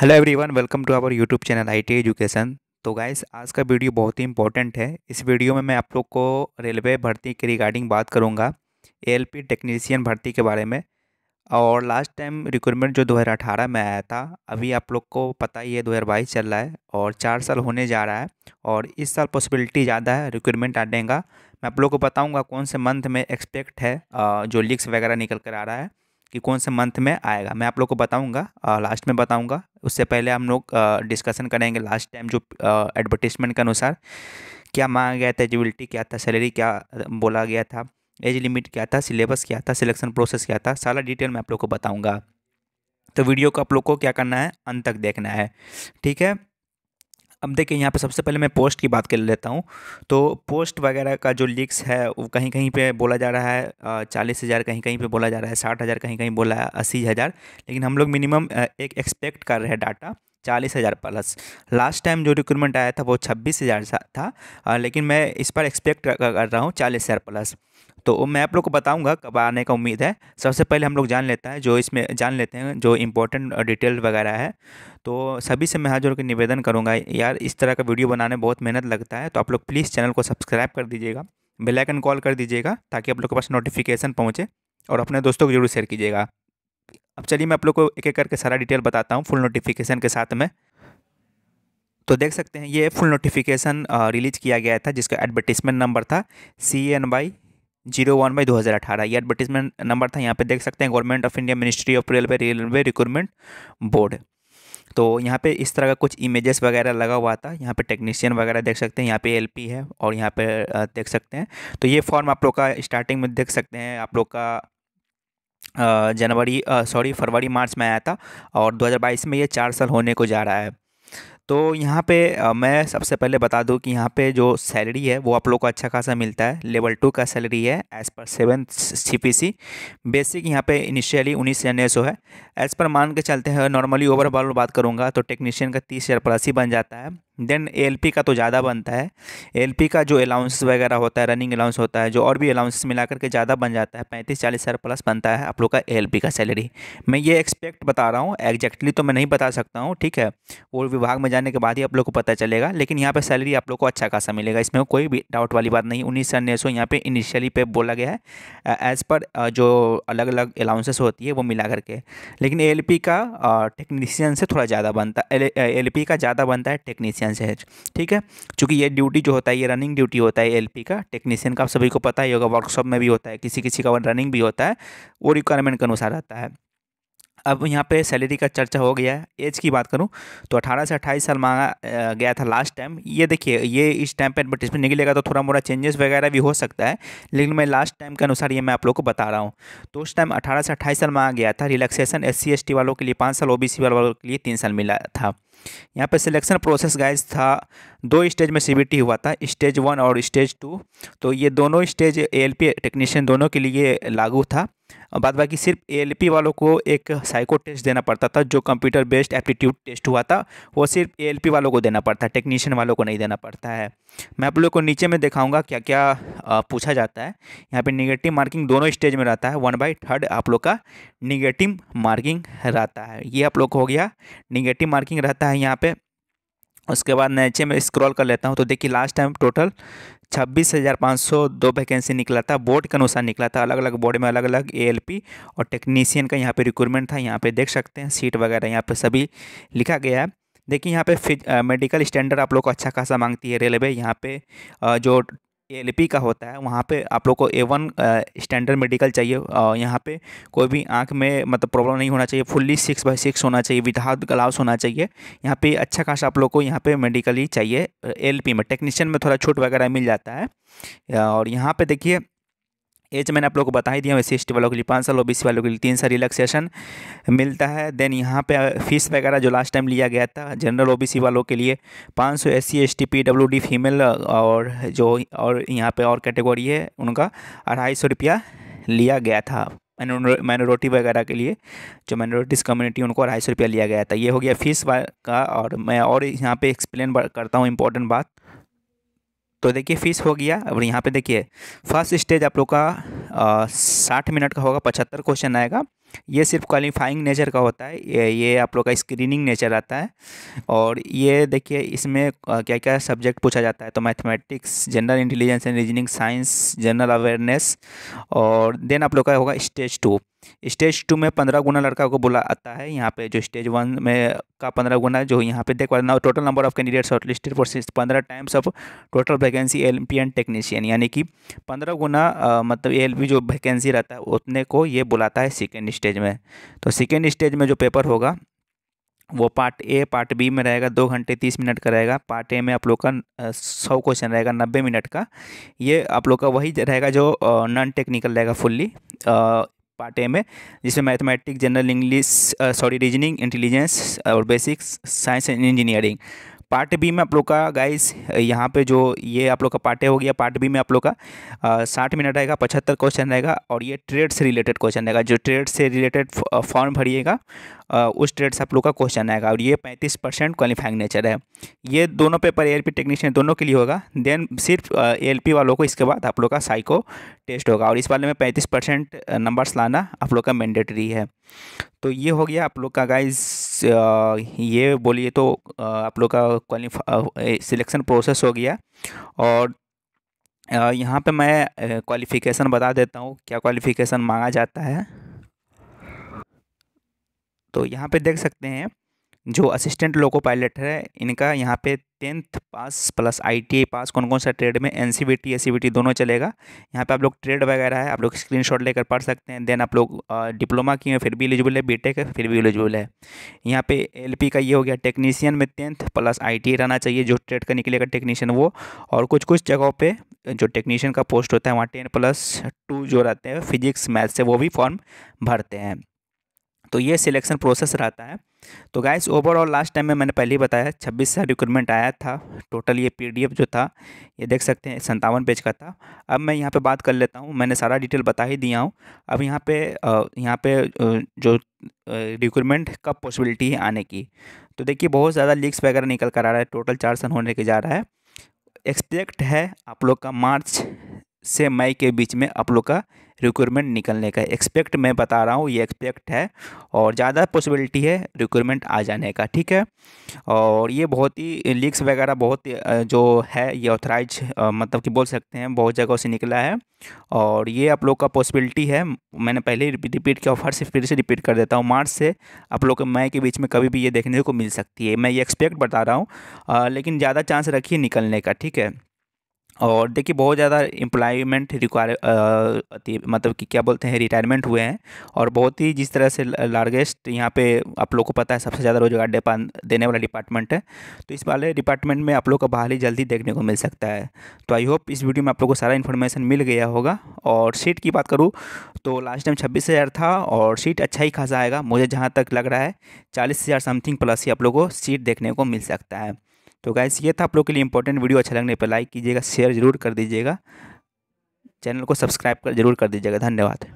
hello everyone welcome to our YouTube channel I T education तो guys आज का video बहुत ही इंपॉर्टेंट है इस वीडियो में मैं आप लोग को रेलवे भर्ती के रिगार्डिंग बात करूंगा एएलपी टेक्नीशियन भर्ती के बारे में और लास्ट टाइम रिक्रूटमेंट जो 2018 में आया था अभी आप लोग को पता ही है दो चल रहा है और चार साल होने जा रहा है और इस साल पॉसिबिलिटी ज़्यादा है रिक्रूटमेंट आने का मैं आप लोग को बताऊँगा कौन से मंथ में एक्सपेक्ट है जो लिक्स वगैरह निकल कर आ रहा है कि कौन से मंथ में आएगा मैं आप लोग को बताऊंगा लास्ट में बताऊंगा उससे पहले हम लोग डिस्कशन करेंगे लास्ट टाइम जो एडवर्टिजमेंट के अनुसार क्या मांगा गया था एजिबिलिटी क्या था सैलरी क्या बोला गया था एज लिमिट क्या था सिलेबस क्या था सिलेक्शन प्रोसेस क्या था सारा डिटेल मैं आप लोग को बताऊँगा तो वीडियो को आप लोग को क्या करना है अंत तक देखना है ठीक है अब देखिए यहाँ पे सबसे पहले मैं पोस्ट की बात कर लेता हूँ तो पोस्ट वगैरह का जो लीक्स है वो कहीं कहीं पे बोला जा रहा है चालीस हज़ार कहीं कहीं पे बोला जा रहा है साठ हज़ार कहीं कहीं बोला है अस्सी हज़ार लेकिन हम लोग मिनिमम एक एक्सपेक्ट कर रहे हैं डाटा चालीस हज़ार प्लस लास्ट टाइम जो रिक्रूटमेंट आया था वो छब्बीस हज़ार था लेकिन मैं इस पर एक्सपेक्ट कर रहा हूँ चालीस हज़ार प्लस तो मैं आप लोग को बताऊंगा कब आने का उम्मीद है सबसे पहले हम लोग जान लेता है जो इसमें जान लेते हैं जो इम्पोर्टेंट डिटेल वगैरह है तो सभी से मैं हाथ जोड़ के निवेदन करूँगा यार इस तरह का वीडियो बनाने में बहुत मेहनत लगता है तो आप लोग प्लीज़ चैनल को सब्सक्राइब कर दीजिएगा बेलाइकन कॉल कर दीजिएगा ताकि आप लोग के पास नोटिफिकेशन पहुँचे और अपने दोस्तों को जरूर शेयर कीजिएगा अब चलिए मैं आप लोग को एक एक करके सारा डिटेल बताता हूँ फुल नोटिफिकेशन के साथ में तो देख सकते हैं ये फुल नोटिफिकेशन रिलीज किया गया था जिसका एडवर्टीज़मेंट नंबर था C N by zero one by दो हज़ार अठारह ये एडवर्टीजमेंट नंबर था यहाँ पे देख सकते हैं government of India ministry of railway railway recruitment board तो यहाँ पे इस तरह का कुछ इमेजेस वगैरह लगा हुआ था यहाँ पे टेक्नीशियन वगैरह देख सकते हैं यहाँ पे एलपी है और यहाँ पे देख सकते हैं तो ये फॉर्म आप लोग का स्टार्टिंग में देख सकते हैं आप लोग का जनवरी सॉरी फरवरी मार्च में आया था और 2022 में ये चार साल होने को जा रहा है तो यहाँ पे मैं सबसे पहले बता दूँ कि यहाँ पे जो सैलरी है वो आप लोग को अच्छा खासा मिलता है लेवल टू का सैलरी है as per seven C P C basic यहाँ पे इनिशियली उन्नीस हज़ार सौ है एज़ पर मान के चलते हैं नॉर्मली ओवरऑल बात करूँगा तो टेक्नीशियन का तीस हज़ार पर अस्सी बन जाता है देन एलपी का तो ज़्यादा बनता है एलपी का जो अलाउंस वगैरह होता है रनिंग अलाउंस होता है जो और भी अलाउंस मिला करके ज़्यादा बन जाता है पैंतीस चालीस हज़ार प्लस बनता है आप लोग का एलपी का सैलरी मैं ये एक्सपेक्ट बता रहा हूँ एग्जैक्टली तो मैं नहीं बता सकता हूँ ठीक है वो विभाग में जाने के बाद ही आप लोग को पता चलेगा लेकिन यहाँ पर सैलरी आप लोग को अच्छा खासा मिलेगा इसमें कोई भी डाउट वाली बात नहीं उन्नीस सौ उन्नीस सौ यहाँ पर इनिशियली पे बोला गया है एज़ पर जो अलग अलग अलाउंसेस होती है वो मिला करके लेकिन एल का टेक्नीशियन से थोड़ा ज़्यादा बनता है एल का ज़्यादा बनता है टेक्नीशियन चांस है ठीक है चूँकि ये ड्यूटी जो होता है ये रनिंग ड्यूटी होता है एल का टेक्नीशियन का सभी को पता ही होगा वर्कशॉप में भी होता है किसी किसी का रनिंग भी होता है वो रिक्वायरमेंट के अनुसार आता है अब यहाँ पे सैलरी का चर्चा हो गया है एज की बात करूँ तो 18 से 28 साल मांगा गया था लास्ट टाइम ये देखिए ये इस टाइम पे एडवर्टीजमेंट निकलेगा तो थोड़ा मोड़ा चेंजेस वगैरह भी हो सकता है लेकिन मैं लास्ट टाइम के अनुसार ये मैं आप लोगों को बता रहा हूँ तो उस टाइम 18 से 28 साल मांगा गया था रिलैक्सेशन एस सी वालों के लिए पाँच साल ओ वालों के लिए तीन साल मिला था यहाँ पे सिलेक्शन प्रोसेस गाइज था दो स्टेज में सी हुआ था स्टेज वन और स्टेज टू तो ये दोनों स्टेज एएलपी टेक्नीशियन दोनों के लिए लागू था बाद बाकी सिर्फ ए वालों को एक साइको टेस्ट देना पड़ता था जो कंप्यूटर बेस्ड एप्टीट्यूड टेस्ट हुआ था वो सिर्फ ए वालों को देना पड़ता है टेक्नीशियन वालों को नहीं देना पड़ता है मैं आप लोग को नीचे में दिखाऊंगा क्या क्या पूछा जाता है यहाँ पे निगेटिव मार्किंग दोनों स्टेज में रहता है वन बाई थर्ड आप लोग का निगेटिव मार्किंग रहता है ये आप लोग को हो गया निगेटिव मार्किंग रहता है यहाँ पर उसके बाद नीचे में स्क्रॉल कर लेता हूँ तो देखिए लास्ट टाइम टोटल छब्बीस हज़ार पाँच सौ दो वैकेंसी निकला था बोर्ड के अनुसार निकला था अलग अलग बोर्ड में अलग अलग एएलपी और टेक्नीशियन का यहाँ पे रिक्रूटमेंट था यहाँ पे देख सकते हैं सीट वगैरह यहाँ पे सभी लिखा गया है देखिए यहाँ पे फिज मेडिकल स्टैंडर्ड आप लोग को अच्छा खासा मांगती है रेलवे यहाँ पे जो एल का होता है वहाँ पे आप लोग को ए वन स्टैंडर्ड मेडिकल चाहिए और यहाँ पे कोई भी आँख में मतलब प्रॉब्लम नहीं होना चाहिए फुल्ली सिक्स बाई सिक्स होना चाहिए विदाउट ग्लाउस होना चाहिए यहाँ पे अच्छा खासा आप लोग को यहाँ पे मेडिकली चाहिए एल में टेक्नीशियन में थोड़ा छूट वगैरह मिल जाता है और यहाँ पर देखिए एज मैंने आप लोग को बता ही दिया एस एस वालों के लिए पाँच साल ओ बी वालों के लिए तीन साल रिलैक्सेशन मिलता है देन यहाँ पे फीस वगैरह जो लास्ट टाइम लिया गया था जनरल ओ वालों के लिए पाँच सौ एस सी एस फीमेल और जो और यहाँ पर और कैटेगरी है उनका अढ़ाई सौ रुपया लिया गया था माइनोरिटी वगैरह के लिए जो माइनोरिटीज़ कम्युनिटी उनको अढ़ाई सौ रुपया लिया गया था ये हो गया फीस का और मैं और यहाँ पे एक्सप्लेन करता हूँ इंपॉर्टेंट बात तो देखिए फ़ीस हो गया और यहाँ पे देखिए फर्स्ट स्टेज आप लोग का साठ मिनट का होगा पचहत्तर क्वेश्चन आएगा ये सिर्फ क्वालिफाइंग नेचर का होता है ये, ये आप लोग का स्क्रीनिंग नेचर आता है और ये देखिए इसमें क्या क्या सब्जेक्ट पूछा जाता है तो mathematics general intelligence and reasoning science general awareness और देन आप लोग का होगा स्टेज टू स्टेज टू में पंद्रह गुना लड़का को आता है यहाँ पे जो स्टेज वन में का पंद्रह गुना जो यहाँ पे देख पा रहे total number of candidate shortlisted for six पंद्रह times of total vacancy L P and technician यानी कि पंद्रह गुना आ, मतलब एल पी जो वैकेंसी रहता है उतने को ये बुलाता है सेकेंड स्टेज में तो सेकेंड स्टेज में जो पेपर होगा वो पार्ट ए पार्ट बी में रहेगा दो घंटे तीस मिनट का रहेगा पार्ट ए में आप लोग का सौ क्वेश्चन रहेगा नब्बे मिनट का ये आप लोग का वही रहेगा जो नॉन टेक्निकल रहेगा फुल्ली पार्ट ए में जिसमें mathematics general English sorry reasoning intelligence और basics science and engineering part B में आप लोग का गाइस यहाँ पे जो ये आप लोग का पार्ट ए हो गया पार्ट बी में आप लोग का साठ मिनट रहेगा पचहत्तर क्वेश्चन रहेगा और ये ट्रेड से रिलेटेड क्वेश्चन रहेगा जो ट्रेड से रिलेटेड फॉर्म भरिएगा उस ट्रेड से आप लोग का क्वेश्चन आएगा और ये पैंतीस परसेंट क्वालिफाइंग नेचर है ये दोनों पेपर ए टेक्नीशियन दोनों के लिए होगा देन सिर्फ ए वालों को इसके बाद आप लोग का साइको टेस्ट होगा और इस वाले में पैंतीस परसेंट नंबर्स लाना आप लोग का मैंडेटरी है तो ये हो गया आप लोग का गाइज ये बोलिए तो आप लोग का क्वालिफा सिलेक्शन प्रोसेस हो गया और यहाँ पे मैं क्वालिफ़िकेशन बता देता हूँ क्या क्वालिफ़िकेशन मांगा जाता है तो यहाँ पे देख सकते हैं जो असिस्टेंट लोको पायलट है इनका यहाँ पे tenth pass plus ITI pass कौन कौन सा ट्रेड में N C B T C B T दोनों चलेगा यहाँ पे आप लोग ट्रेड वगैरह है आप लोग स्क्रीनशॉट लेकर पढ़ सकते हैं देन आप लोग डिप्लोमा किए फिर भी एलिजिबल है बीटेक है फिर भी एलिजिबल है यहाँ पे एल पी का ये हो गया टेक्नीशियन में टेंथ प्लस आई टी रहना चाहिए जो ट्रेड का निकलेगा टेक्नीशियन वो और कुछ कुछ जगहों पर जो टेक्नीशियन का पोस्ट होता है वहाँ टेन प्लस टू जो रहते हैं फिजिक्स मैथ से वो भी फॉर्म भरते हैं तो ये सिलेक्शन प्रोसेस रहता है तो गाइस ओवरऑल लास्ट टाइम में मैंने पहले ही बताया छब्बीस सा रिक्रूटमेंट आया था टोटल ये पीडीएफ जो था ये देख सकते हैं संतावन पेज का था अब मैं यहाँ पे बात कर लेता हूँ मैंने सारा डिटेल बता ही दिया हूँ अब यहाँ पे यहाँ पे जो रिक्रूटमेंट कब पॉसिबिलिटी है आने की तो देखिए बहुत ज़्यादा लीक्स वगैरह निकल कर आ रहा है टोटल चार सन होने के जा रहा है एक्सपेक्ट है आप लोग का मार्च से मई के बीच में आप लोग का रिक्वायरमेंट निकलने का एक्सपेक्ट मैं बता रहा हूँ ये एक्सपेक्ट है और ज़्यादा पॉसिबिलिटी है रिक्वायरमेंट आ जाने का ठीक है और ये बहुत ही लीक्स वगैरह बहुत जो है ये ऑथराइज मतलब कि बोल सकते हैं बहुत जगहों से निकला है और ये आप लोग का पॉसिबिलिटी है मैंने पहले ही रिपीट किया और से फिर से रिपीट कर देता हूँ मार्च से आप लोग के मई के बीच में कभी भी ये देखने को मिल सकती है मैं ये एक्सपेक्ट बता रहा हूँ लेकिन ज़्यादा चांस रखिए निकलने का ठीक है और देखिए बहुत ज़्यादा एम्प्लॉयमेंट रिक्वायर मतलब कि क्या बोलते हैं रिटायरमेंट हुए हैं और बहुत ही जिस तरह से लार्जेस्ट यहाँ पे आप लोग को पता है सबसे ज़्यादा रोजगार देने वाला डिपार्टमेंट है तो इस वाले डिपार्टमेंट में आप लोग का बहाली जल्दी देखने को मिल सकता है तो आई होप इस वीडियो में आप लोग को सारा इन्फॉर्मेशन मिल गया होगा और सीट की बात करूँ तो लास्ट टाइम छब्बीस हज़ार था और सीट अच्छा ही खासा आएगा मुझे जहाँ तक लग रहा है चालीस हज़ार समथिंग प्लस ही आप लोग को सीट देखने को मिल सकता है तो गाइस ये था आप लोग के लिए इंपॉर्टेंट वीडियो अच्छा लगने पर लाइक कीजिएगा शेयर जरूर कर दीजिएगा चैनल को सब्सक्राइब कर जरूर कर दीजिएगा धन्यवाद